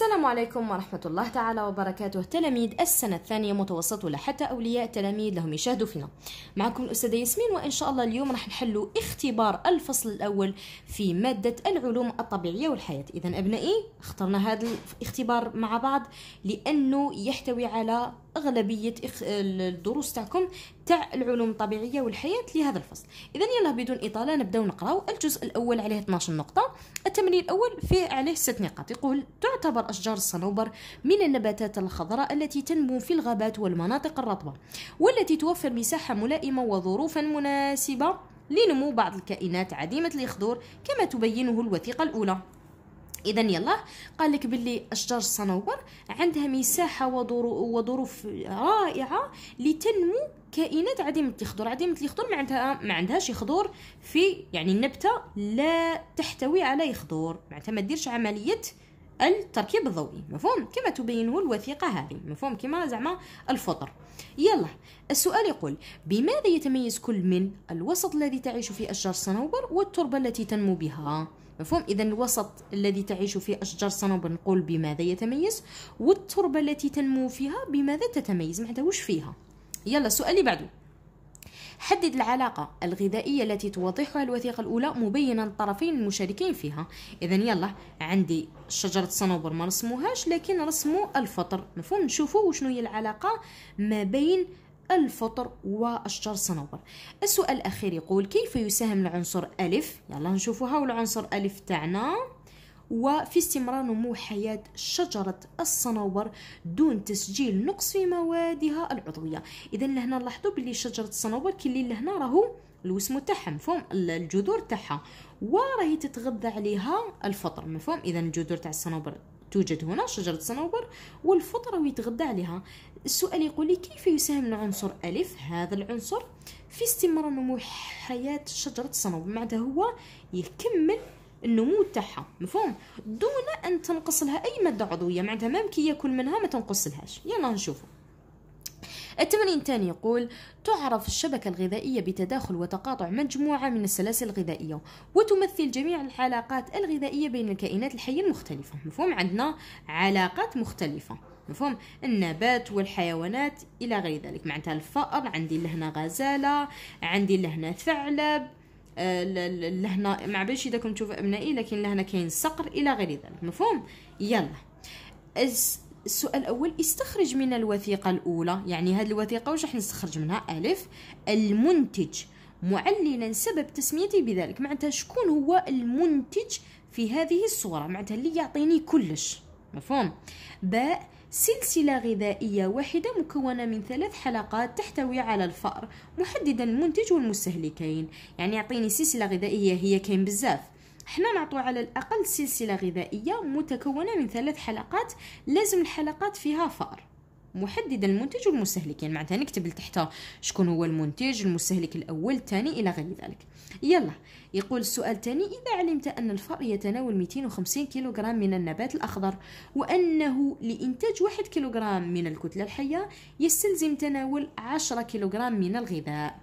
السلام عليكم ورحمة الله تعالى وبركاته تلاميذ السنة الثانية متوسط ولا حتى أولياء تلاميذ لهم يشاهدوا فينا معكم الأستاذة ياسمين وإن شاء الله اليوم راح نحلوا اختبار الفصل الأول في مادة العلوم الطبيعية والحياة إذا أبنائي اخترنا هذا الاختبار مع بعض لأنه يحتوي على أغلبية الدروس تاعكم تاع العلوم الطبيعيه والحياه لهذا الفصل اذا يلا بدون اطاله نبداو نقراو الجزء الاول عليه 12 نقطه التمرين الاول فيه عليه 6 نقاط يقول تعتبر اشجار الصنوبر من النباتات الخضراء التي تنمو في الغابات والمناطق الرطبه والتي توفر مساحه ملائمه وظروفا مناسبه لنمو بعض الكائنات عديمه الاخضر كما تبينه الوثيقه الاولى اذا يلا قال لك باللي اشجار الصنوبر عندها مساحه وظروف رائعه لتنمو كائنات عديمه الخضور عديمه الخضور ما عندها ما عندهاش خضور في يعني النبته لا تحتوي على خضور معناتها ما ديرش عمليه التركيب الضوئي مفهوم كما تبينه الوثيقه هذه مفهوم كما زعما الفطر يلا السؤال يقول بماذا يتميز كل من الوسط الذي تعيش فيه اشجار الصنوبر والتربه التي تنمو بها مفهوم اذا الوسط الذي تعيش فيه اشجار صنوبر نقول بماذا يتميز والتربه التي تنمو فيها بماذا تتميز معناتها وش فيها يلا السؤال اللي بعده حدد العلاقة الغذائية التي توضحها الوثيقة الأولى مبينا الطرفين المشاركين فيها إذا يلا عندي شجرة صنوبر ما رسموهاش لكن رسموا الفطر مفهوم نشوفوا وشنو هي العلاقة ما بين الفطر والشجر صنوبر السؤال الأخير يقول كيف يساهم العنصر ألف يلا نشوفوا هاو العنصر ألف تاعنا وفي استمرار نمو حياة شجرة الصنوبر دون تسجيل نقص في موادها العضوية إذا لهنا نلاحظوا بلي شجرة الصنوبر كي اللي لهنا راهو الوسم تاعها مفهوم الجذور تاعها وراهي تتغذى عليها الفطر مفهوم اذا الجذور تاع الصنوبر توجد هنا شجرة الصنوبر والفطر يتغذى عليها السؤال يقول لي كيف يساهم العنصر ألف هذا العنصر في استمرار نمو حياة شجرة الصنوبر معناتها هو يكمل النمو تاعها مفهوم دون ان تنقص لها اي ماده عضويه معناتها مام كي ياكل منها ما تنقص لهاش يلا نشوفوا التمرين الثاني يقول تعرف الشبكة الغذائية بتداخل وتقاطع مجموعة من السلاسل الغذائية وتمثل جميع العلاقات الغذائية بين الكائنات الحية المختلفة مفهوم عندنا علاقات مختلفة مفهوم النبات والحيوانات الى غير ذلك معناتها الفأر عندي لهنا غزاله عندي لهنا ثعلب آه، لهنا ما عباليش اذا كنت تشوفوا ابنائي لكن لهنا كاين صقر الى غير ذلك مفهوم يلا السؤال الاول استخرج من الوثيقه الاولى يعني هذه الوثيقه واش راح نستخرج منها الف المنتج معللا سبب تسميته بذلك معناتها شكون هو المنتج في هذه الصوره معناتها اللي يعطيني كلش مفهوم باء سلسلة غذائية واحدة مكونة من ثلاث حلقات تحتوي على الفأر محددا المنتج والمستهلكين يعني يعطيني سلسلة غذائية هي كاين بزاف حنا نعطو على الأقل سلسلة غذائية متكونة من ثلاث حلقات لازم الحلقات فيها فأر محددا المنتج والمستهلكين معناتها نكتب لتحت شكون هو المنتج المستهلك الاول الثاني الى غير ذلك يلا يقول السؤال الثاني اذا علمت ان الفأر يتناول 250 كيلوغرام من النبات الاخضر وانه لانتاج 1 كيلوغرام من الكتله الحيه يستلزم تناول 10 كيلوغرام من الغذاء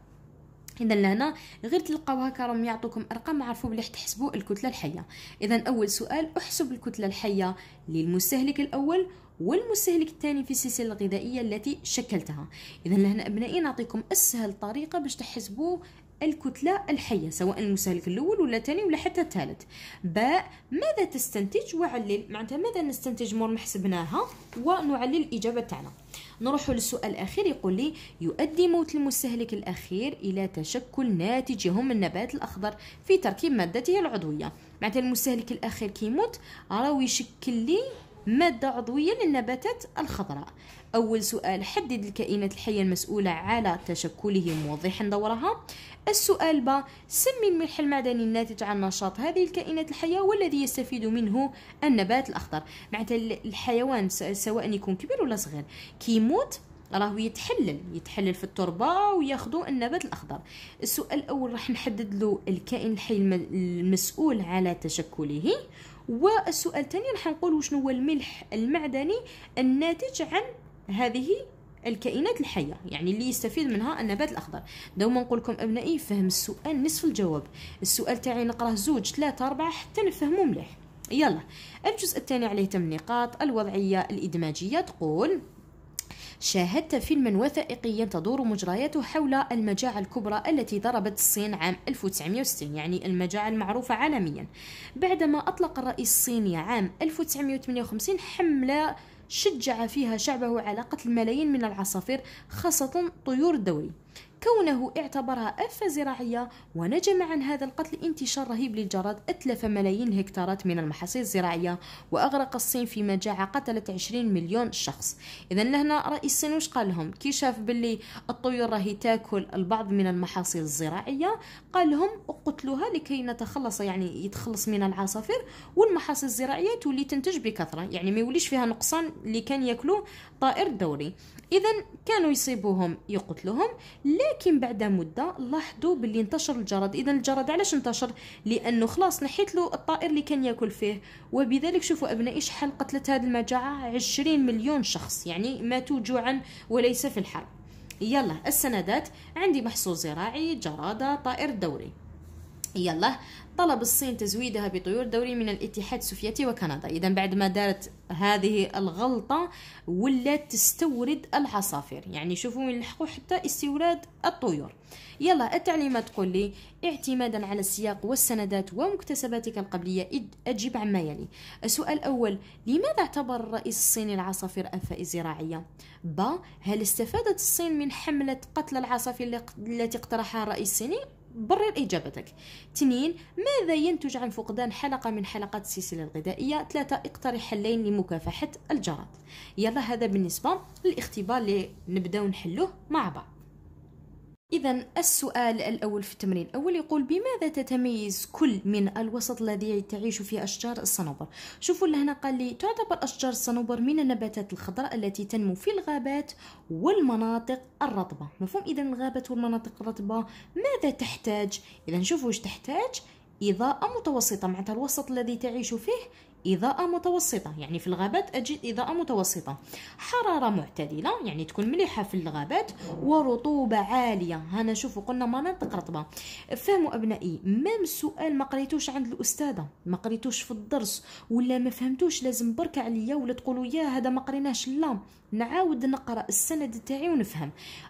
اذا لهنا غير تلقاوها راهم يعطوكم ارقام عرفوا بلي تحسبوا الكتله الحيه اذا اول سؤال احسب الكتله الحيه للمستهلك الاول والمستهلك الثاني في السلسله الغذائيه التي شكلتها اذا لهنا ابنائي نعطيكم اسهل طريقه باش تحسبوا الكتلة الحية سواء المستهلك الأول ولا الثاني ولا حتى الثالث باء ماذا تستنتج وعلل معناتها ماذا نستنتج مور ما حسبناها ونعلل الإجابة تاعنا نروح للسؤال الأخير يقول لي يؤدي موت المستهلك الأخير إلى تشكل ناتج يهم النبات الأخضر في تركيب مادته العضوية معناتها المستهلك الأخير كيموت راهو يشكل لي مادة عضوية للنباتات الخضراء أول سؤال حدد الكائنات الحية المسؤولة على تشكلهم وضحا دورها السؤال با سمي الملح المعدني الناتج عن نشاط هذه الكائنات الحية والذي يستفيد منه النبات الأخضر معناتها الحيوان سواء يكون كبير ولا صغير كيموت راه راهو يتحلل يتحلل في التربه وياخذوا النبات الاخضر السؤال الاول راح نحدد له الكائن الحي المسؤول على تشكله والسؤال الثاني راح نقول شنو هو الملح المعدني الناتج عن هذه الكائنات الحيه يعني اللي يستفيد منها النبات الاخضر دوما نقول لكم ابنائي فهم السؤال نصف الجواب السؤال تاعي نقراه زوج ثلاثة أربعة حتى نفهمه مليح يلا الجزء الثاني عليه تم نقاط الوضعيه الادماجيه تقول شاهدت فيلما وثائقيا تدور مجرياته حول المجاعة الكبرى التي ضربت الصين عام 1960 يعني المجاعة المعروفة عالميا بعدما أطلق الرئيس الصيني عام 1958 حملة شجع فيها شعبه على قتل ملايين من العصافير خاصة طيور الدوري كونه اعتبرها آفة زراعية ونجم عن هذا القتل انتشار رهيب للجراد أتلف ملايين الهكتارات من المحاصيل الزراعية وأغرق الصين في مجاعة قتلت 20 مليون شخص إذا لهنا رئيس الصين وش قال لهم كي شاف باللي الطيور راهي تاكل البعض من المحاصيل الزراعية قال لهم اقتلوها لكي نتخلص يعني يتخلص من العصافير والمحاصيل الزراعية تولي تنتج بكثرة يعني ما يوليش فيها نقصان اللي كان ياكلوه طائر دوري اذا كانوا يصيبوهم يقتلوهم لكن بعد مده لاحظوا باللي انتشر الجرد اذا الجرد علاش انتشر لانه خلاص نحيت له الطائر اللي كان ياكل فيه وبذلك شوفوا ابنائي شحال قتلت هذه المجاعه 20 مليون شخص يعني ماتوا جوعا وليس في الحرب يلا السندات عندي محصول زراعي جرادة طائر دوري يلا طلب الصين تزويدها بطيور دوري من الاتحاد السوفيتي وكندا اذا بعد ما دارت هذه الغلطه ولات تستورد العصافير يعني شوفوا لحقوا حتى استورد الطيور يلا التعليمات تقول لي اعتمادا على السياق والسندات ومكتسباتك القبليه اجب عما يلي السؤال الاول لماذا اعتبر الرئيس الصيني العصافير افاء زراعيه با هل استفادت الصين من حمله قتل العصافير التي اقترحها الرئيس الصيني برر إجابتك تنين ماذا ينتج عن فقدان حلقة من حلقات السلسلة الغذائية ثلاثة اقترح حلين لمكافحة الجراد يلا هذا بالنسبة للاختبار اللي نبداو نحلوه مع بعض إذا السؤال الأول في التمرين الأول يقول بماذا تتميز كل من الوسط الذي تعيش فيه أشجار الصنوبر شوفوا اللي هنا قال لي تعتبر أشجار الصنوبر من النباتات الخضراء التي تنمو في الغابات والمناطق الرطبة مفهوم إذا الغابات والمناطق الرطبة ماذا تحتاج إذا شوفوا واش تحتاج إضاءة متوسطة معناتها الوسط الذي تعيش فيه إضاءة متوسطة يعني في الغابات أجد إضاءة متوسطة حرارة معتدلة يعني تكون مليحة في الغابات ورطوبة عالية هنا شوفوا قلنا مناطق رطبة فهموا أبنائي مام سؤال ما قريتوش عند الأستاذة ما قريتوش في الدرس ولا ما فهمتوش لازم بركة عليا ولا تقولوا يا هذا ما قريناش لا نعاود نقرا السند تاعي ونفهم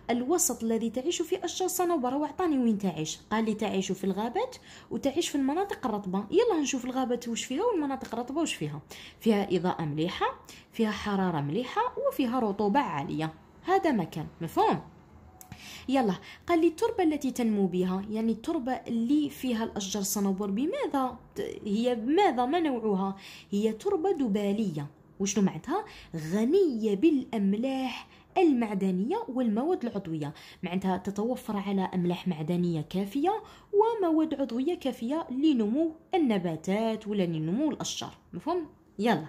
الوسط الذي تعيش فيه اشجار صنوبر وعطاني وين تعيش قال لي تعيش في الغابات وتعيش في المناطق الرطبه يلا نشوف الغابات واش فيها والمناطق الرطبه نتوهوش فيها فيها إضاءة مليحة فيها حرارة مليحة وفيها رطوبة عالية هذا مكان مفهوم يلا قال لي التربه التي تنمو بها يعني التربه اللي فيها الاشجار الصنوبر بماذا هي بماذا ما نوعها هي تربه دباليه وشنو معناتها غنيه بالاملاح المعدنيه والمواد العضويه معناتها تتوفر على املاح معدنيه كافيه ومواد عضويه كافيه لنمو النباتات ولا لنمو الاشجار مفهوم يلا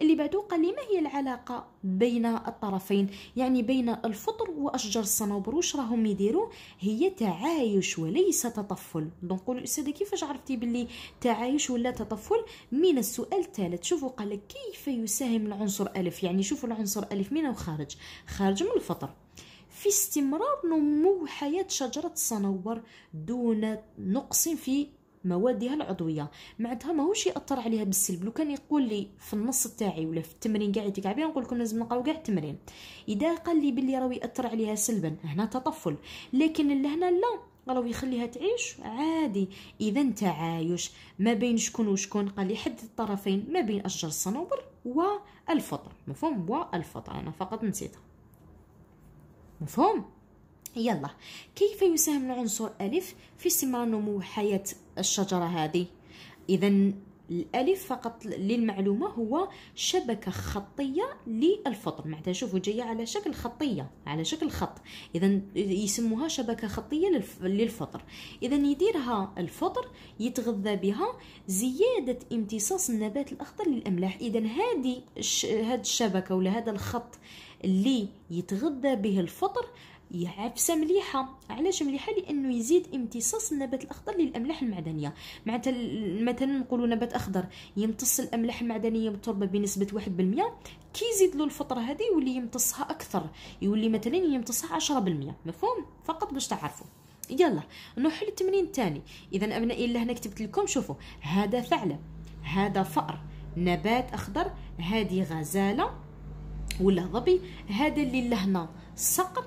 اللي بعده قال لي ما هي العلاقه بين الطرفين يعني بين الفطر واشجار الصنوبر واش راهم يديروا هي تعايش وليس تطفل دونك قولوا استاذه كيفاش عرفتي باللي تعايش ولا تطفل من السؤال الثالث شوفوا قال لك كيف يساهم العنصر الف يعني شوفوا العنصر الف من خارج خارج من الفطر في استمرار نمو حياة شجرة الصنوبر دون نقص في موادها العضويه معناتها ماهوش ياثر عليها بالسلب لو كان يقول لي في النص تاعي ولا في التمرين كاع يديك عبيه نقول لكم لازم نقراو كاع التمرين اذا قال لي باللي راهو ياثر عليها سلبا هنا تطفل لكن لهنا لا قالوا يخليها تعيش عادي اذا تعايش ما بين شكون وشكون قال يحدد الطرفين ما بين اشجار الصنوبر والفطر مفهوم والفطر انا فقط نسيتها مفهوم يلا كيف يساهم العنصر ألف في استمرار نمو حياة الشجرة هذه إذا الألف فقط للمعلومة هو شبكة خطية للفطر معناتها شوفوا جاية على شكل خطية على شكل خط إذا يسموها شبكة خطية للفطر إذا يديرها الفطر يتغذى بها زيادة امتصاص النبات الأخضر للأملاح إذا هذه هذه الشبكة ولا هذا الخط اللي يتغذى به الفطر يعفسه مليحه علاش مليحه لانه يزيد امتصاص النبات الاخضر للاملاح المعدنيه مثلا نقولوا نبات اخضر يمتص الاملاح المعدنيه بالتربه بنسبه 1% كي يزيد له الفتره هذه يولي يمتصها اكثر يولي مثلا يمتصها 10% مفهوم فقط باش تعرفوا يلا نروحوا للتمرين الثاني اذا ابنائي الله هنا كتبت لكم شوفوا هذا ثعلب هذا فأر نبات اخضر هذه غزاله ولا ظبي هذا اللي لهنا صقر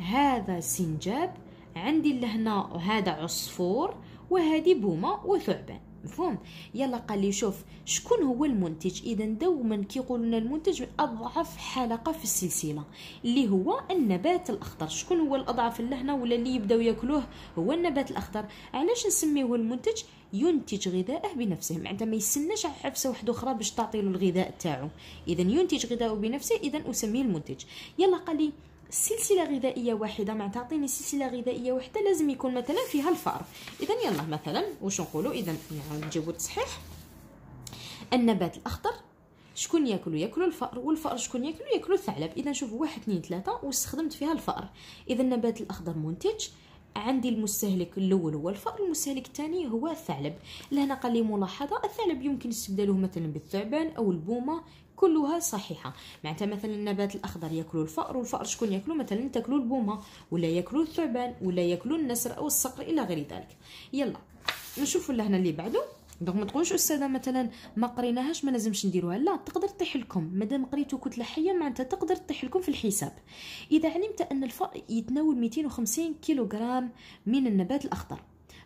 هذا سنجاب عندي لهنا هذا عصفور وهذه بومه وثعبان مفهوم يلا قال لي شوف شكون هو المنتج اذا دوما كيقولوا لنا المنتج اضعف حلقه في السلسله اللي هو النبات الاخضر شكون هو الاضعف لهنا ولا اللي يبداو ياكلوه هو النبات الاخضر علاش نسميوه المنتج ينتج غذاءه بنفسه معناتها ما يستناش حبسه وحده اخرى باش تعطي الغذاء تاعو اذا ينتج غذاءه بنفسه اذا اسميه المنتج يلا قال لي سلسله غذائيه واحده مع تعطيني سلسله غذائيه واحده لازم يكون مثلا فيها الفار اذا يلا مثلا واش نقولوا اذا يعني نجيبوا التصحيح النبات الاخضر شكون ياكلو ياكلو الفأر والفأر شكون ياكلو ياكلو الثعلب اذا شوفوا واحد اثنين ثلاثه واستخدمت فيها الفأر اذا النبات الاخضر منتج عندي المستهلك الاول هو الفأر المستهلك الثاني هو الثعلب لهنا قال لي ملاحظه الثعلب يمكن استبداله مثلا بالثعبان او البومه كلها صحيحه معناتها مثلا النبات الاخضر ياكلوا الفأر والفأر شكون ياكلوا مثلا تاكلوا البومه ولا ياكلوا الثعبان ولا ياكلوا النسر او الصقر الى غير ذلك يلا نشوفوا لهنا اللي بعده دونك ما تقولوش استاذه مثلا ما قريناهاش ما لازمش نديروها لا تقدر تطيح لكم مادام قريتو كتله حيه معناتها تقدر تطيح لكم في الحساب اذا علمت ان الفأر يتناول 250 كيلوغرام من النبات الاخضر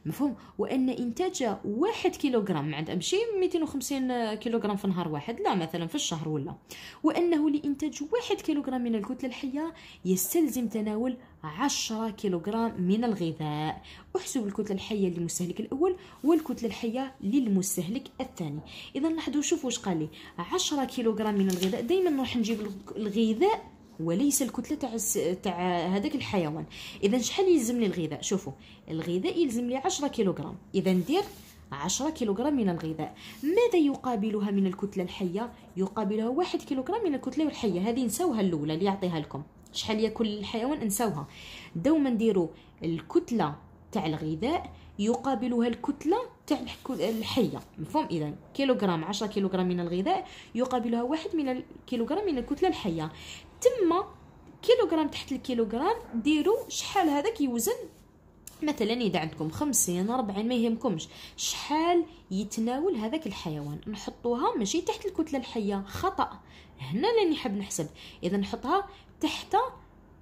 مفهوم وان انتاج واحد كيلوغرام عند عندها ماشي 250 كيلوغرام في نهار واحد لا مثلا في الشهر ولا وانه لانتاج واحد كيلوغرام من الكتله الحيه يستلزم تناول 10 كيلوغرام من الغذاء احسب الكتله الحيه للمستهلك الاول والكتله الحيه للمستهلك الثاني اذا لاحظوا شوفوا واش قال لي 10 كيلوغرام من الغذاء دائما نروح نجيب الغذاء وليس الكتله تاع تاع هذاك الحيوان اذا شحال يلزم لي الغذاء شوفوا الغذاء يلزم لي 10 كيلوغرام اذا ندير 10 كيلوغرام من الغذاء ماذا يقابلها من الكتله الحيه يقابلها 1 كيلوغرام من الكتله الحيه هذه نساوها الاولى اللي يعطيها لكم شحال ياكل الحيوان نساوها دوما نديروا الكتله تاع الغذاء يقابلها الكتلة تاع الحية مفهوم إذا كيلوغرام عشرة كيلوغرام من الغذاء يقابلها واحد من الكيلوغرام من الكتلة الحية تما كيلوغرام تحت الكيلوغرام ديروا شحال هذا كيوزن مثلا اذا عندكم خمسين ربعين ما يهمكمش شحال يتناول هذاك الحيوان نحطوها ماشي تحت الكتله الحيه خطا هنا لاني حاب نحسب اذا نحطها تحت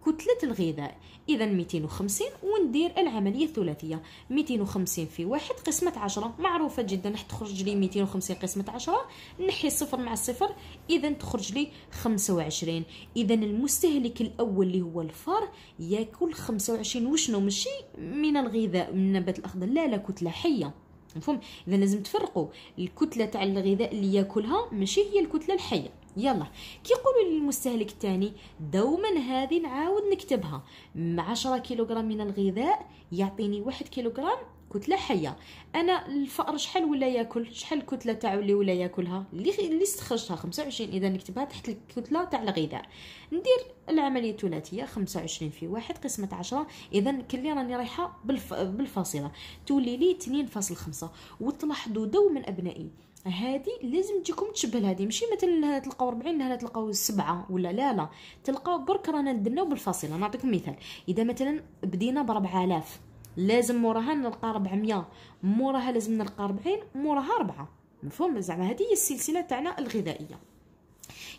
كتلة الغذاء إذا 250 وندير العملية الثلاثية 250 في واحد قسمة عشرة معروفة جدا راح تخرج لي 250 قسمة عشرة نحي الصفر مع الصفر إذا تخرج لي 25 إذا المستهلك الأول اللي هو الفار ياكل 25 وشنو ماشي من الغذاء من النبات الأخضر لا لا كتلة حية مفهوم اذا لازم تفرقوا الكتله تاع الغذاء اللي ياكلها ماشي هي الكتله الحيه يلا يقولوا للمستهلك الثاني دوما هذه نعاود نكتبها 10 كيلوغرام من الغذاء يعطيني 1 كيلوغرام كتله حيه انا الفأر شحال ولا ياكل شحال الكتله تاعو اللي ولا ياكلها اللي اللي استخرجتها 25 اذا نكتبها تحت الكتله تاع الغذاء ندير العمليه الثلاثيه 25 في واحد قسمه 10 اذا كلي راني رايحه بالف... بالفاصله تولي لي 2.5 وتلاحظوا دوما ابنائي هادي لازم تجيكم تشبه لهادي ماشي مثلا تلقاو 40 هنا تلقاو 7 ولا لا لا تلقاو برك رانا ندناو بالفاصله نعطيكم مثال اذا مثلا بدينا ب 4000 لازم موراها نلقى 400 موراها لازم نلقى 40 موراها 4 مفهوم زعما هذه هي السلسله تاعنا الغذائيه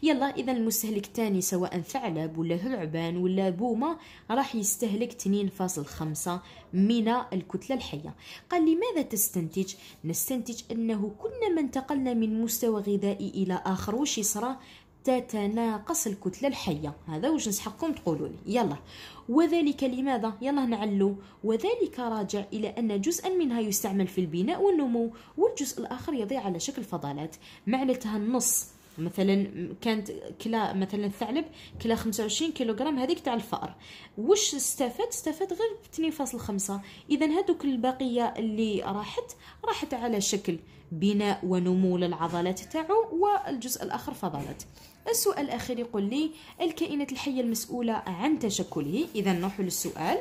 يلا اذا المستهلك الثاني سواء ثعلب ولا ثعبان ولا بومه راح يستهلك 2.5 من الكتله الحيه قال لماذا تستنتج نستنتج انه كلما انتقلنا من مستوى غذائي الى اخر وش يصرى تتناقص الكتله الحيه هذا واش نسحقكم تقولوا لي يلا وذلك لماذا يلا نعلو وذلك راجع الى ان جزءا منها يستعمل في البناء والنمو والجزء الاخر يضيع على شكل فضلات معلتها النص مثلا كانت كلا مثلا الثعلب كلا 25 كيلوغرام هذيك تاع الفأر واش استفاد استفاد غير 2.5 اذا هذوك البقيه اللي راحت راحت على شكل بناء ونمو للعضلات تاعو والجزء الاخر فضلت السؤال الاخير يقول لي الكائنات الحيه المسؤوله عن تشكله اذا نروح للسؤال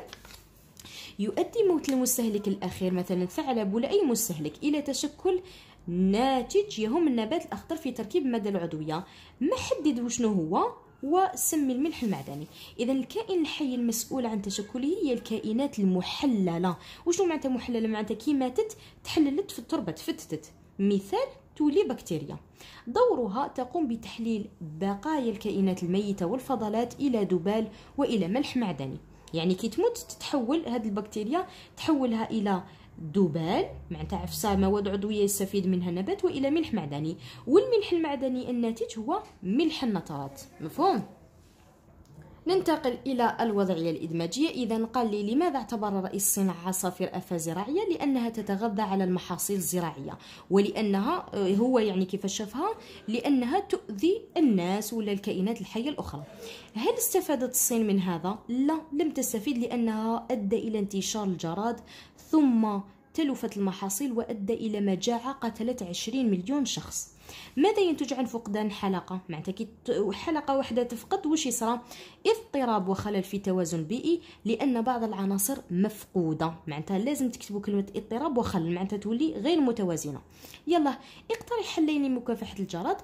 يؤدي موت المستهلك الاخير مثلا الثعلب ولا اي مستهلك الى تشكل ناتج يهم النبات الأخضر في تركيب المادة العضوية ما حدد شنو هو وسمي الملح المعدني اذا الكائن الحي المسؤول عن تشكله هي الكائنات المحلله وشنو معناتها محلله معناتها كي ماتت تحللت في التربه تفتتت مثال تولي بكتيريا دورها تقوم بتحليل بقايا الكائنات الميته والفضلات الى دبال والى ملح معدني يعني كي تموت تتحول هذه البكتيريا تحولها الى دوبال معناتها عفصه مواد عضويه يستفيد منها النبات والى ملح معدني والملح المعدني الناتج هو ملح النترات مفهوم ننتقل إلى الوضعية الإدماجية إذا قال لي لماذا اعتبر رئيس الصناعة عصافير أفا زراعية لأنها تتغذى على المحاصيل الزراعية ولأنها آه، هو يعني كيف شافها لأنها تؤذي الناس ولا الكائنات الحية الأخرى هل استفادت الصين من هذا؟ لا لم تستفيد لأنها أدى إلى انتشار الجراد ثم تلفت المحاصيل وأدى إلى مجاعة قتلت 20 مليون شخص ماذا ينتج عن فقدان حلقة معناتها كي حلقة واحدة تفقد واش يصرى اضطراب وخلل في توازن بيئي لأن بعض العناصر مفقودة معناتها لازم تكتبوا كلمة اضطراب وخلل معناتها تولي غير متوازنة يلا اقترح حلين لمكافحة الجراد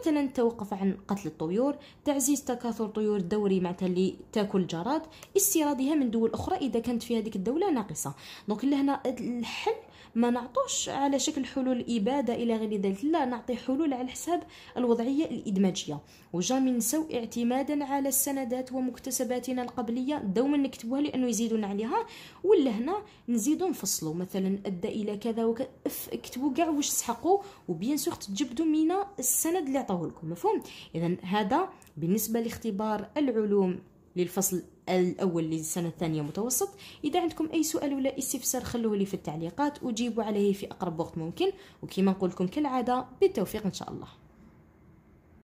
مثلا التوقف عن قتل الطيور تعزيز تكاثر طيور الدوري معناتها اللي تاكل الجراد استيرادها من دول أخرى إذا كانت في هذيك الدولة ناقصة دونك لهنا الحل ما نعطوش على شكل حلول اباده الى غير ذلك لا نعطي حلول على حساب الوضعيه الادماجيه وجامي نسو اعتمادا على السندات ومكتسباتنا القبليه دوما نكتبوها لانه يزيدون عليها ولا هنا نزيدو نفصلوا مثلا ادى الى كذا وكذا اكتبوا كاع واش سحقوا وبيان سور تجبدوا من السند اللي عطاه لكم مفهوم اذا هذا بالنسبه لاختبار العلوم للفصل الأول للسنة الثانية متوسط إذا عندكم أي سؤال ولا استفسار خلوه لي في التعليقات أجيبوا عليه في أقرب وقت ممكن وكما نقول لكم كالعادة بالتوفيق إن شاء الله